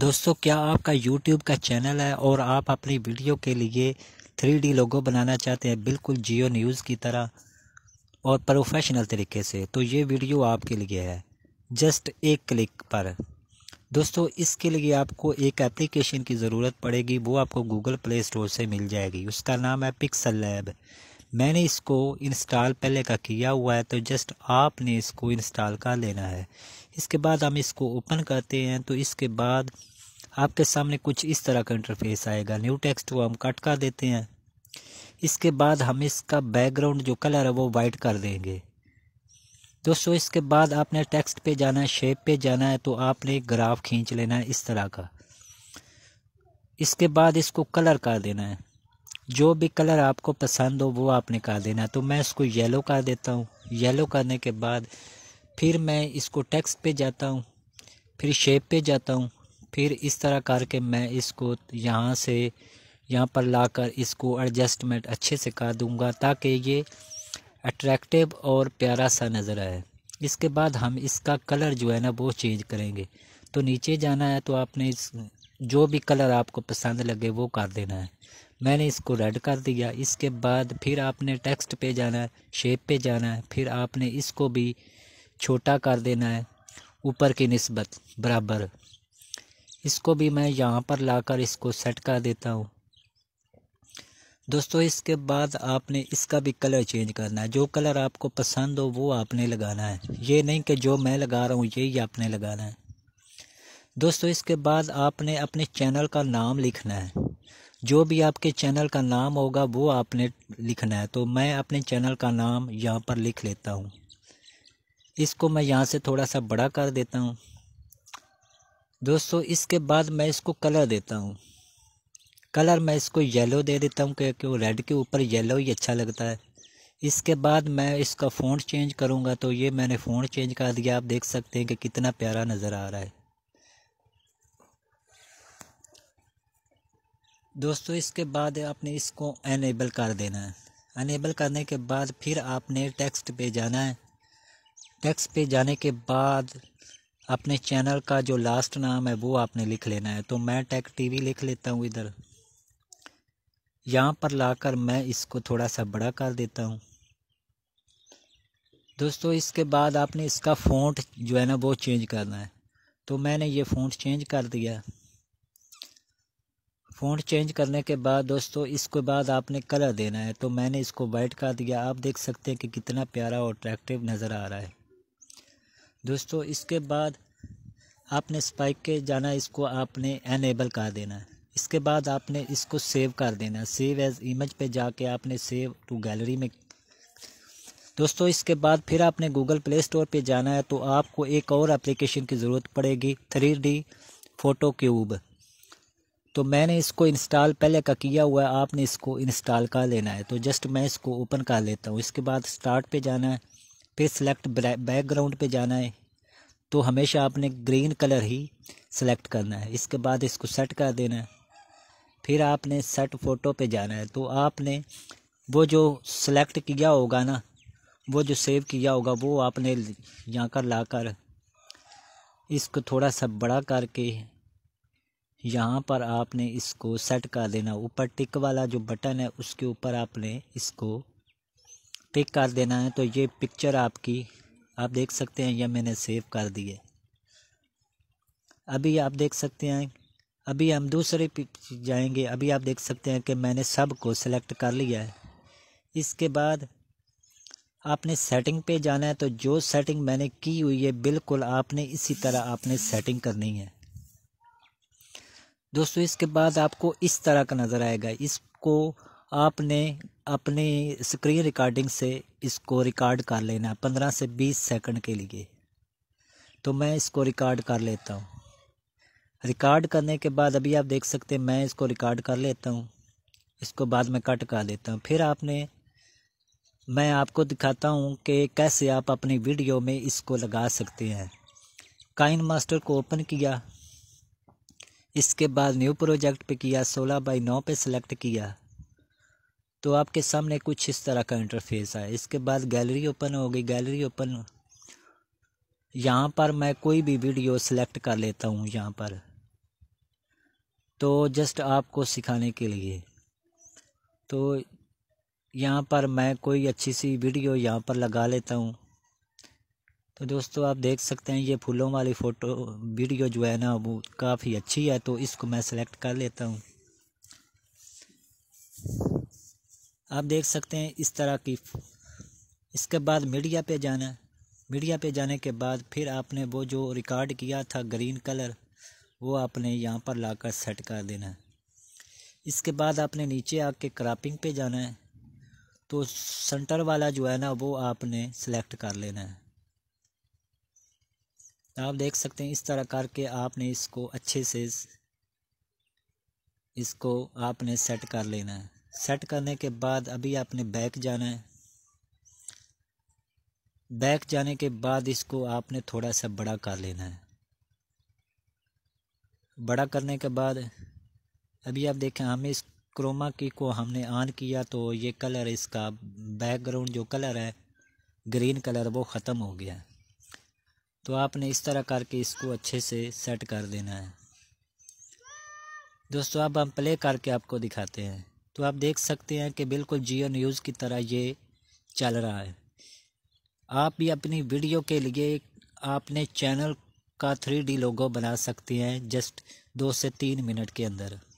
दोस्तों क्या आपका YouTube का चैनल है और आप अपनी वीडियो के लिए 3D लोगो बनाना चाहते हैं बिल्कुल जियो न्यूज़ की तरह और प्रोफेशनल तरीके से तो ये वीडियो आपके लिए है जस्ट एक क्लिक पर दोस्तों इसके लिए आपको एक एप्लीकेशन की ज़रूरत पड़ेगी वो आपको गूगल प्ले स्टोर से मिल जाएगी उसका नाम है पिक्सल लैब मैंने इसको इंस्टॉल पहले का किया हुआ है तो जस्ट आपने इसको इंस्टॉल कर लेना है इसके बाद हम इसको ओपन करते हैं तो इसके बाद आपके सामने कुछ इस तरह का इंटरफेस आएगा न्यू टेक्स्ट को हम कट कर देते हैं इसके बाद हम इसका बैकग्राउंड जो कलर है वो वाइट कर देंगे दोस्तों इसके बाद आपने टेक्स्ट पे जाना है शेप पे जाना है तो आपने ग्राफ खींच लेना है इस तरह का इसके बाद इसको कलर कर देना है जो भी कलर आपको पसंद हो वो आपने कर देना तो मैं इसको येलो कर देता हूँ येलो करने के बाद फिर मैं इसको टेक्स्ट पे जाता हूँ फिर शेप पे जाता हूँ फिर इस तरह करके मैं इसको यहाँ से यहाँ पर लाकर इसको एडजस्टमेंट अच्छे से कर दूँगा ताकि ये अट्रैक्टिव और प्यारा सा नज़र आए इसके बाद हम इसका कलर जो है ना वो चेंज करेंगे तो नीचे जाना है तो आपने इस जो भी कलर आपको पसंद लगे वो कर देना है मैंने इसको रेड कर दिया इसके बाद फिर आपने टेक्स्ट पे जाना है शेप पे जाना है फिर आपने इसको भी छोटा कर देना है ऊपर की नस्बत बराबर इसको भी मैं यहाँ पर लाकर इसको सेट कर देता हूँ दोस्तों इसके बाद आपने इसका भी कलर चेंज करना है जो कलर आपको पसंद हो वो आपने लगाना है ये नहीं कि जो मैं लगा रहा हूँ यही आपने लगाना है दोस्तों इसके बाद आपने अपने चैनल का नाम लिखना है जो भी आपके चैनल का नाम होगा वो आपने लिखना है तो मैं अपने चैनल का नाम यहाँ पर लिख लेता हूँ इसको मैं यहाँ से थोड़ा सा बड़ा कर देता हूँ दोस्तों इसके बाद मैं इसको कलर देता हूँ कलर मैं इसको येलो दे देता हूँ क्योंकि वो रेड के ऊपर येलो ही अच्छा लगता है इसके बाद मैं इसका फ़ोन चेंज करूँगा तो ये मैंने फ़ोन चेंज कर दिया आप देख सकते हैं कि कितना प्यारा नज़र आ रहा है दोस्तों इसके बाद आपने इसको अनेबल कर देना है अनेबल करने के बाद फिर आपने टेक्स्ट पे जाना है टेक्स्ट पे जाने के बाद अपने चैनल का जो लास्ट नाम है वो आपने लिख लेना है तो मैं टेक टीवी लिख लेता हूँ इधर यहाँ पर लाकर मैं इसको थोड़ा सा बड़ा कर देता हूँ दोस्तों इसके बाद आपने इसका फ़ॉन्ट जो है ना वो चेंज करना है तो मैंने ये फ़ॉन्ट चेंज कर दिया फ़ॉन्ट चेंज करने के बाद दोस्तों इसके बाद आपने कलर देना है तो मैंने इसको वाइट कर दिया आप देख सकते हैं कि कितना प्यारा और अट्रैक्टिव नज़र आ रहा है दोस्तों इसके बाद आपने स्पाइक के जाना इसको आपने एनेबल कर देना है इसके बाद आपने इसको सेव कर देना है सेव एज इमेज पे जाके आपने सेव टू गैलरी में दोस्तों इसके बाद फिर आपने गूगल प्ले स्टोर पर जाना है तो आपको एक और एप्लीकेशन की ज़रूरत पड़ेगी थ्री डी फ़ोटो क्यूब तो मैंने इसको इंस्टॉल पहले का किया हुआ है आपने इसको इंस्टॉल कर लेना है तो जस्ट मैं इसको ओपन कर लेता हूँ इसके बाद स्टार्ट पे जाना है फिर सिलेक्ट बैकग्राउंड पे जाना है तो हमेशा आपने ग्रीन कलर ही सिलेक्ट करना है इसके बाद इसको सेट कर देना है फिर आपने सेट फ़ोटो पे जाना है तो आपने वो जो सिलेक्ट किया होगा ना वो जो सेव किया होगा वो आपने यहाँ कर ला कर इसको थोड़ा सा बड़ा करके यहाँ पर आपने इसको सेट कर देना ऊपर टिक वाला जो बटन है उसके ऊपर आपने इसको टिक कर देना है तो ये पिक्चर आपकी आप देख सकते हैं यह मैंने सेव कर दी है अभी आप देख सकते हैं अभी हम दूसरे जाएंगे अभी आप देख सकते हैं कि मैंने सब को सिलेक्ट कर लिया है इसके बाद आपने सेटिंग पे जाना है तो जो सेटिंग मैंने की हुई है बिल्कुल आपने इसी तरह आपने सेटिंग करनी है दोस्तों इसके बाद आपको इस तरह का नज़र आएगा इसको आपने अपनी स्क्रीन रिकॉर्डिंग से इसको रिकॉर्ड कर लेना पंद्रह से बीस सेकंड के लिए तो मैं इसको रिकॉर्ड कर लेता हूँ रिकॉर्ड करने के बाद अभी आप देख सकते हैं मैं इसको रिकॉर्ड कर लेता हूँ इसको बाद में कट कर देता हूँ फिर आपने मैं आपको दिखाता हूँ कि कैसे आप अपनी वीडियो में इसको लगा सकते हैं काइन मास्टर को ओपन किया इसके बाद न्यू प्रोजेक्ट पे किया सोलह बाई नौ पे सेलेक्ट किया तो आपके सामने कुछ इस तरह का इंटरफेस है इसके बाद गैलरी ओपन हो गई गैलरी ओपन यहाँ पर मैं कोई भी वीडियो सेलेक्ट कर लेता हूँ यहाँ पर तो जस्ट आपको सिखाने के लिए तो यहाँ पर मैं कोई अच्छी सी वीडियो यहाँ पर लगा लेता हूँ तो दोस्तों आप देख सकते हैं ये फूलों वाली फ़ोटो वीडियो जो है ना वो काफ़ी अच्छी है तो इसको मैं सेलेक्ट कर लेता हूँ आप देख सकते हैं इस तरह की इसके बाद मीडिया पे जाना है मीडिया पे जाने के बाद फिर आपने वो जो रिकॉर्ड किया था ग्रीन कलर वो आपने यहाँ पर लाकर सेट कर देना है इसके बाद आपने नीचे आके क्रापिंग पे जाना है तो सेंटर वाला जो है ना वो आपने सेलेक्ट कर लेना है आप देख सकते हैं इस तरह करके आपने इसको अच्छे से इसको आपने सेट कर लेना है सेट करने के बाद अभी आपने बैक जाना है बैक जाने के बाद इसको आपने थोड़ा सा बड़ा कर लेना है बड़ा करने के बाद अभी आप देखें हमें इस क्रोमा की को हमने ऑन किया तो ये कलर इसका बैकग्राउंड जो कलर है ग्रीन कलर वो ख़त्म हो गया है तो आपने इस तरह करके इसको अच्छे से सेट कर देना है दोस्तों अब हम प्ले करके आपको दिखाते हैं तो आप देख सकते हैं कि बिल्कुल जियो न्यूज़ की तरह ये चल रहा है आप भी अपनी वीडियो के लिए आपने चैनल का थ्री डी लोगो बना सकते हैं जस्ट दो से तीन मिनट के अंदर